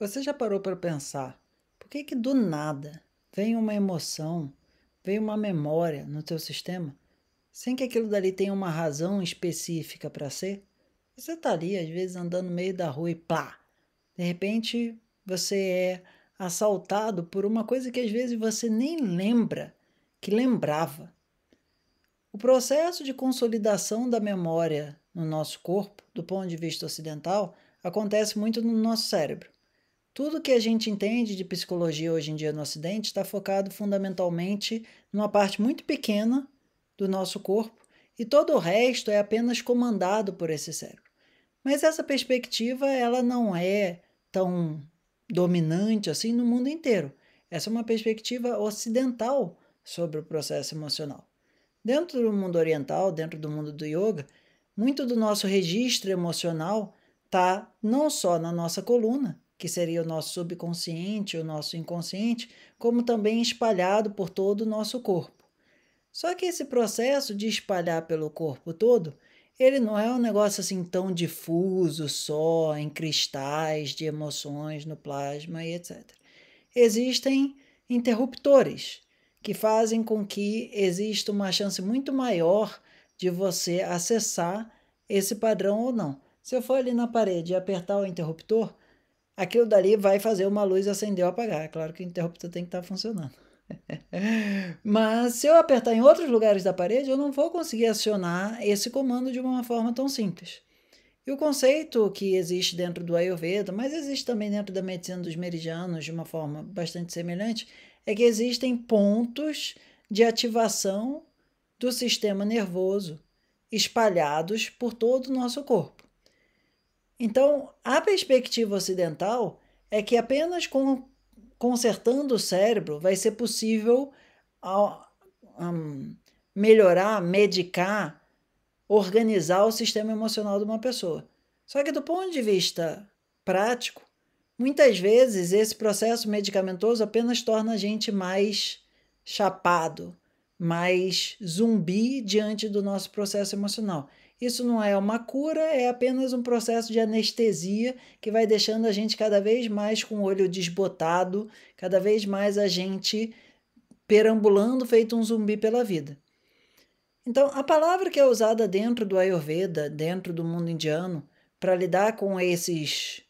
Você já parou para pensar por que, que do nada vem uma emoção, vem uma memória no teu sistema, sem que aquilo dali tenha uma razão específica para ser? Você está ali, às vezes, andando no meio da rua e pá! De repente, você é assaltado por uma coisa que às vezes você nem lembra que lembrava. O processo de consolidação da memória no nosso corpo, do ponto de vista ocidental, acontece muito no nosso cérebro. Tudo que a gente entende de psicologia hoje em dia no Ocidente está focado fundamentalmente numa parte muito pequena do nosso corpo e todo o resto é apenas comandado por esse cérebro. Mas essa perspectiva ela não é tão dominante assim no mundo inteiro. Essa é uma perspectiva ocidental sobre o processo emocional. Dentro do mundo oriental, dentro do mundo do yoga, muito do nosso registro emocional está não só na nossa coluna, que seria o nosso subconsciente, o nosso inconsciente, como também espalhado por todo o nosso corpo. Só que esse processo de espalhar pelo corpo todo, ele não é um negócio assim tão difuso só em cristais de emoções no plasma e etc. Existem interruptores que fazem com que exista uma chance muito maior de você acessar esse padrão ou não. Se eu for ali na parede e apertar o interruptor, aquilo dali vai fazer uma luz acender ou apagar. É claro que o interruptor tem que estar tá funcionando. Mas se eu apertar em outros lugares da parede, eu não vou conseguir acionar esse comando de uma forma tão simples. E o conceito que existe dentro do Ayurveda, mas existe também dentro da medicina dos meridianos de uma forma bastante semelhante, é que existem pontos de ativação do sistema nervoso espalhados por todo o nosso corpo. Então, a perspectiva ocidental é que apenas com, consertando o cérebro vai ser possível ao, um, melhorar, medicar, organizar o sistema emocional de uma pessoa. Só que do ponto de vista prático, muitas vezes esse processo medicamentoso apenas torna a gente mais chapado, mais zumbi diante do nosso processo emocional. Isso não é uma cura, é apenas um processo de anestesia que vai deixando a gente cada vez mais com o olho desbotado, cada vez mais a gente perambulando feito um zumbi pela vida. Então, a palavra que é usada dentro do Ayurveda, dentro do mundo indiano, para lidar com esses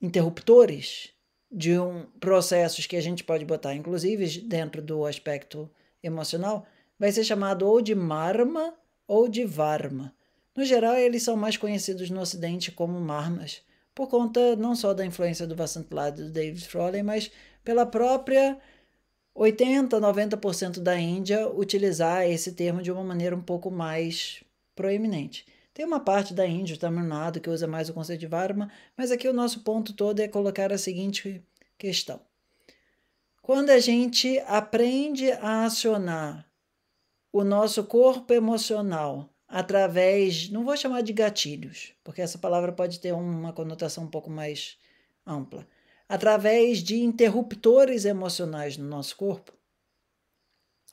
interruptores de um processos que a gente pode botar, inclusive dentro do aspecto emocional, vai ser chamado ou de marma ou de varma. No geral, eles são mais conhecidos no Ocidente como marmas, por conta não só da influência do Vasant Lado do David Frolen, mas pela própria 80, 90% da Índia utilizar esse termo de uma maneira um pouco mais proeminente. Tem uma parte da Índia, o Tamil Nadu, que usa mais o conceito de Varma, mas aqui o nosso ponto todo é colocar a seguinte questão. Quando a gente aprende a acionar o nosso corpo emocional através, não vou chamar de gatilhos, porque essa palavra pode ter uma conotação um pouco mais ampla, através de interruptores emocionais no nosso corpo,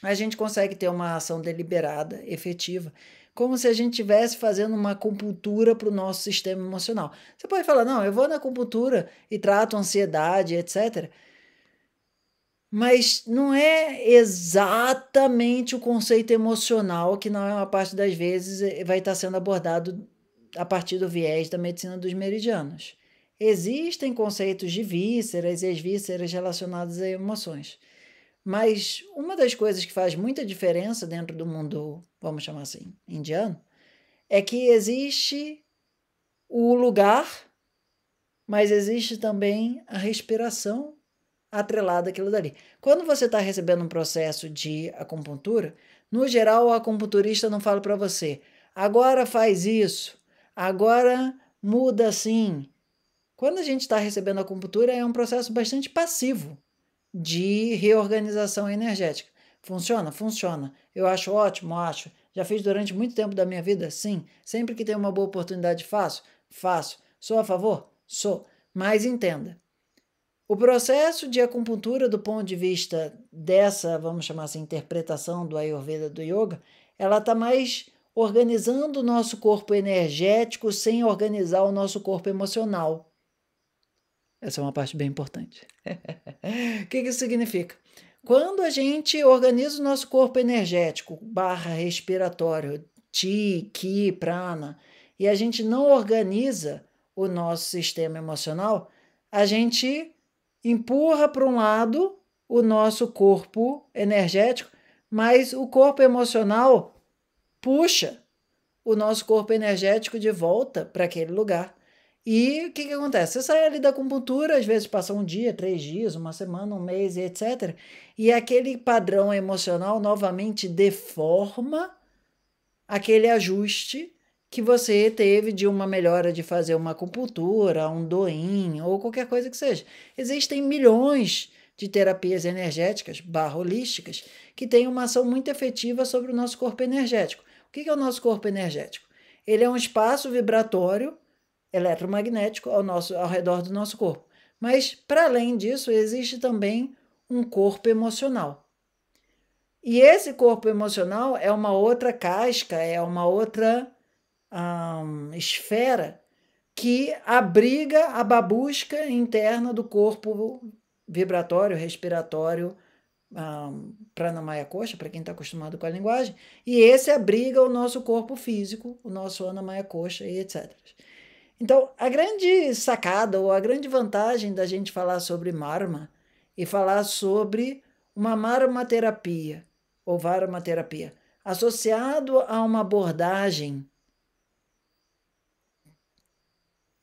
a gente consegue ter uma ação deliberada, efetiva, como se a gente estivesse fazendo uma acupuntura para o nosso sistema emocional. Você pode falar, não, eu vou na acupuntura e trato ansiedade, etc mas não é exatamente o conceito emocional que, na maior parte das vezes, eh, vai estar sendo abordado a partir do viés da medicina dos meridianos. Existem conceitos de vísceras e as vísceras relacionadas a emoções. Mas uma das coisas que faz muita diferença dentro do mundo, vamos chamar assim, indiano, é que existe o lugar, mas existe também a respiração atrelado àquilo dali. Quando você está recebendo um processo de acupuntura, no geral o acupunturista não fala para você, agora faz isso, agora muda assim. Quando a gente está recebendo acupuntura, é um processo bastante passivo de reorganização energética. Funciona? Funciona. Eu acho ótimo, acho. Já fiz durante muito tempo da minha vida? Sim. Sempre que tem uma boa oportunidade, faço? Faço. Sou a favor? Sou. Mas entenda, o processo de acupuntura, do ponto de vista dessa, vamos chamar assim, interpretação do Ayurveda do Yoga, ela está mais organizando o nosso corpo energético sem organizar o nosso corpo emocional. Essa é uma parte bem importante. O que, que isso significa? Quando a gente organiza o nosso corpo energético, barra respiratório, ti, ki, prana, e a gente não organiza o nosso sistema emocional, a gente empurra para um lado o nosso corpo energético, mas o corpo emocional puxa o nosso corpo energético de volta para aquele lugar. E o que, que acontece? Você sai ali da acupuntura, às vezes passa um dia, três dias, uma semana, um mês, etc. E aquele padrão emocional novamente deforma aquele ajuste que você teve de uma melhora de fazer uma acupuntura, um doinho ou qualquer coisa que seja. Existem milhões de terapias energéticas, barra holísticas, que têm uma ação muito efetiva sobre o nosso corpo energético. O que é o nosso corpo energético? Ele é um espaço vibratório eletromagnético ao, nosso, ao redor do nosso corpo. Mas, para além disso, existe também um corpo emocional. E esse corpo emocional é uma outra casca, é uma outra um, esfera que abriga a babusca interna do corpo vibratório, respiratório um, pranamaya coxa, para quem está acostumado com a linguagem, e esse abriga o nosso corpo físico, o nosso anamaya coxa e etc. Então, a grande sacada ou a grande vantagem da gente falar sobre marma e falar sobre uma marmaterapia ou terapia associado a uma abordagem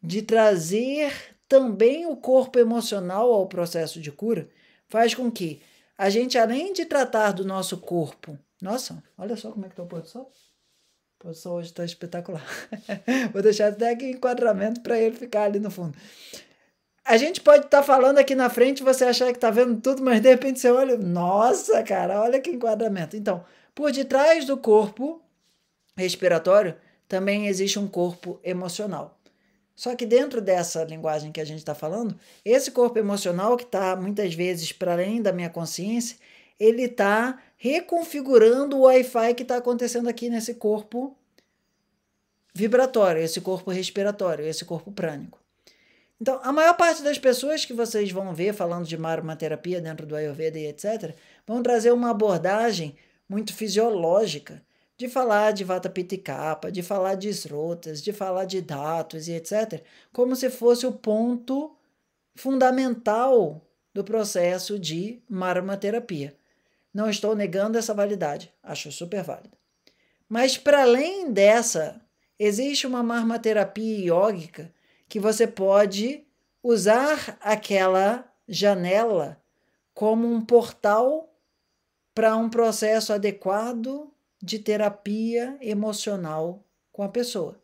de trazer também o corpo emocional ao processo de cura, faz com que a gente, além de tratar do nosso corpo, nossa, olha só como é que está o pôr do sol. O pôr do sol hoje está espetacular. Vou deixar até aqui enquadramento para ele ficar ali no fundo. A gente pode estar tá falando aqui na frente, você achar que está vendo tudo, mas de repente você olha, nossa, cara, olha que enquadramento. Então, por detrás do corpo respiratório também existe um corpo emocional. Só que dentro dessa linguagem que a gente está falando, esse corpo emocional que está muitas vezes para além da minha consciência, ele está reconfigurando o Wi-Fi que está acontecendo aqui nesse corpo vibratório, esse corpo respiratório, esse corpo prânico. Então, a maior parte das pessoas que vocês vão ver falando de terapia dentro do Ayurveda e etc., vão trazer uma abordagem muito fisiológica, de falar de Vata Pitta de falar de esrotas, de falar de datos e etc., como se fosse o ponto fundamental do processo de marmaterapia. Não estou negando essa validade, acho super válida. Mas para além dessa, existe uma marmaterapia iógica que você pode usar aquela janela como um portal para um processo adequado de terapia emocional com a pessoa.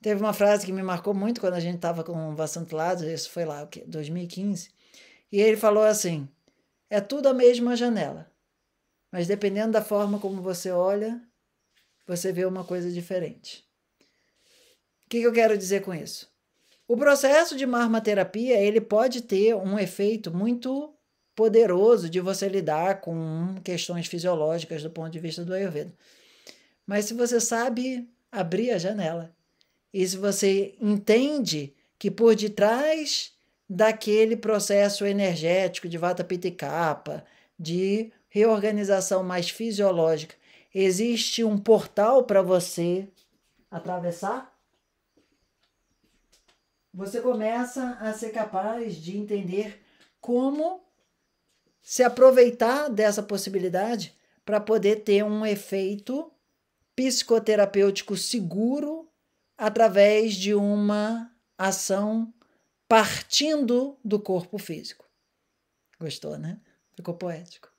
Teve uma frase que me marcou muito quando a gente estava com o Vassanto Lázaro, isso foi lá, o 2015, e ele falou assim: é tudo a mesma janela, mas dependendo da forma como você olha, você vê uma coisa diferente. O que, que eu quero dizer com isso? O processo de marmaterapia ele pode ter um efeito muito poderoso de você lidar com questões fisiológicas do ponto de vista do Ayurveda. Mas se você sabe abrir a janela, e se você entende que por detrás daquele processo energético de vata pitta e kapha, de reorganização mais fisiológica, existe um portal para você atravessar, você começa a ser capaz de entender como se aproveitar dessa possibilidade para poder ter um efeito psicoterapêutico seguro através de uma ação partindo do corpo físico. Gostou, né? Ficou poético.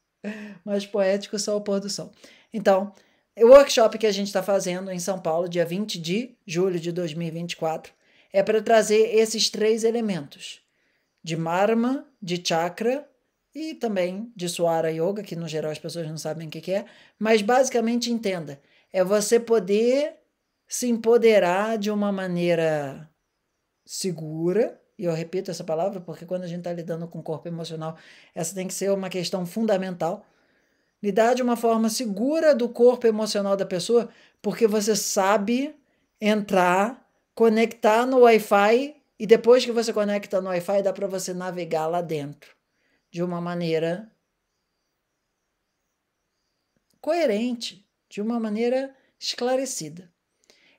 Mas poético só o pôr do sol. Então, o workshop que a gente está fazendo em São Paulo, dia 20 de julho de 2024, é para trazer esses três elementos: de marma, de chakra e também de Suara Yoga, que no geral as pessoas não sabem o que é, mas basicamente entenda, é você poder se empoderar de uma maneira segura, e eu repito essa palavra porque quando a gente está lidando com o corpo emocional, essa tem que ser uma questão fundamental. Lidar de uma forma segura do corpo emocional da pessoa, porque você sabe entrar, conectar no Wi-Fi e depois que você conecta no Wi-Fi dá para você navegar lá dentro de uma maneira coerente, de uma maneira esclarecida.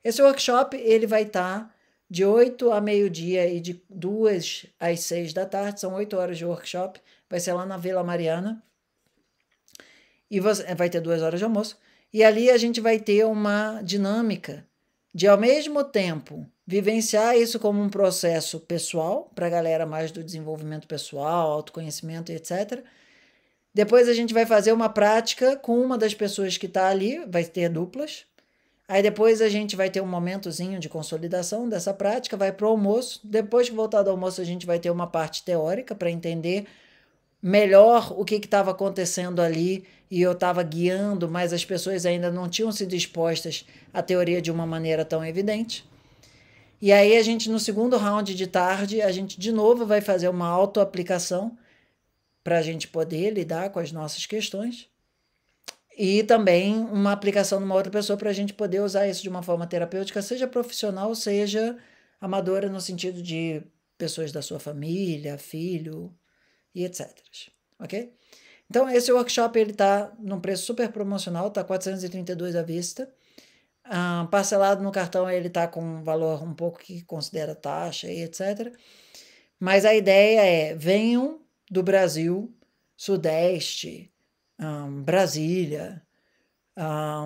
Esse workshop ele vai estar tá de 8 a meio-dia e de 2 às 6 da tarde, são 8 horas de workshop, vai ser lá na Vila Mariana. E você, eh, vai ter duas horas de almoço. E ali a gente vai ter uma dinâmica de, ao mesmo tempo, vivenciar isso como um processo pessoal, para a galera mais do desenvolvimento pessoal, autoconhecimento, etc. Depois a gente vai fazer uma prática com uma das pessoas que está ali, vai ter duplas. Aí depois a gente vai ter um momentozinho de consolidação dessa prática, vai para o almoço. Depois que voltar do almoço, a gente vai ter uma parte teórica para entender melhor o que estava acontecendo ali e eu estava guiando, mas as pessoas ainda não tinham sido expostas à teoria de uma maneira tão evidente. E aí a gente, no segundo round de tarde, a gente de novo vai fazer uma autoaplicação para a gente poder lidar com as nossas questões. E também uma aplicação numa outra pessoa para a gente poder usar isso de uma forma terapêutica, seja profissional, seja amadora, no sentido de pessoas da sua família, filho e etc. Ok? Então, esse workshop ele está num preço super promocional, tá 432 à vista. Ah, parcelado no cartão ele está com um valor um pouco que considera taxa e etc. Mas a ideia é: venham do Brasil, Sudeste, um, Brasília,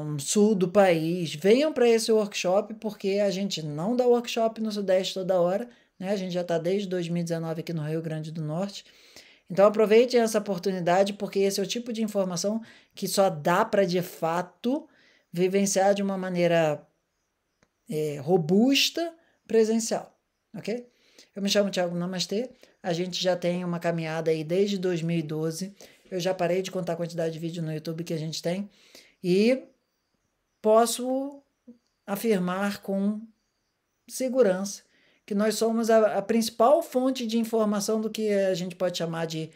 um, sul do país, venham para esse workshop, porque a gente não dá workshop no Sudeste toda hora, né? A gente já está desde 2019 aqui no Rio Grande do Norte. Então aproveitem essa oportunidade, porque esse é o tipo de informação que só dá para de fato vivenciar de uma maneira é, robusta presencial, ok? Eu me chamo Thiago Namastê, a gente já tem uma caminhada aí desde 2012, eu já parei de contar a quantidade de vídeo no YouTube que a gente tem e posso afirmar com segurança que nós somos a, a, principal fonte de informação do que a gente pode chamar de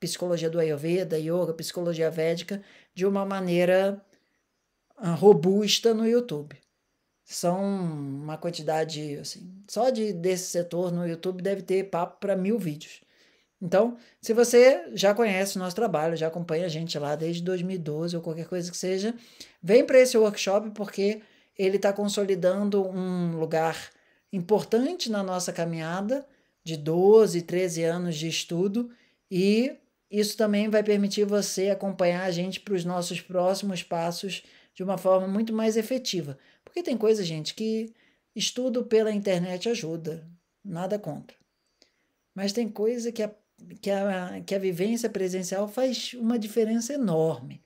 psicologia do Ayurveda, yoga, psicologia védica, de uma maneira robusta no YouTube. São uma quantidade, assim, só de, desse setor no YouTube deve ter papo para mil vídeos. Então, se você já conhece o nosso trabalho, já acompanha a gente lá desde 2012 ou qualquer coisa que seja, vem para esse workshop porque ele está consolidando um lugar importante na nossa caminhada de 12, 13 anos de estudo e isso também vai permitir você acompanhar a gente para os nossos próximos passos de uma forma muito mais efetiva. Porque tem coisa, gente, que estudo pela internet ajuda, nada contra. Mas tem coisa que a, que a, que a vivência presencial faz uma diferença enorme.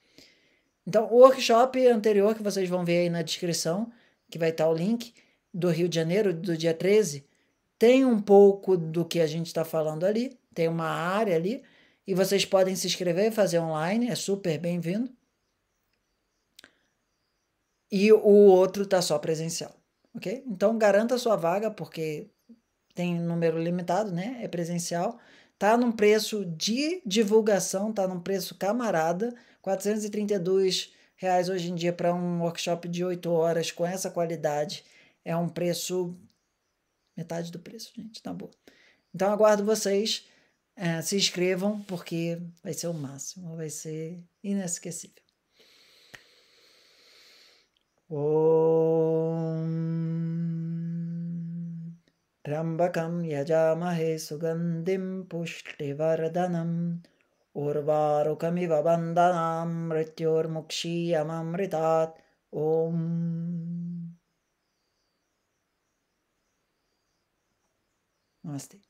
Então, o workshop anterior que vocês vão ver aí na descrição, que vai estar o link, do Rio de Janeiro, do dia 13, tem um pouco do que a gente está falando ali, tem uma área ali, e vocês podem se inscrever e fazer online, é super bem-vindo e o outro tá só presencial, ok? Então garanta sua vaga porque tem número limitado, né? É presencial. Tá num preço de divulgação, tá num preço camarada, 432 reais hoje em dia para um workshop de 8 horas com essa qualidade. É um preço metade do preço, gente, tá bom. Então aguardo vocês, é, se inscrevam porque vai ser o máximo, vai ser inesquecível. ॐ त्र्यम्बकं यजामहे सुगन्धिं पुष्टिवर्धनम् उर्वारुकमिव वन्दनां मृत्युर्मुक्षीयममृतात् ॐ नमस्ते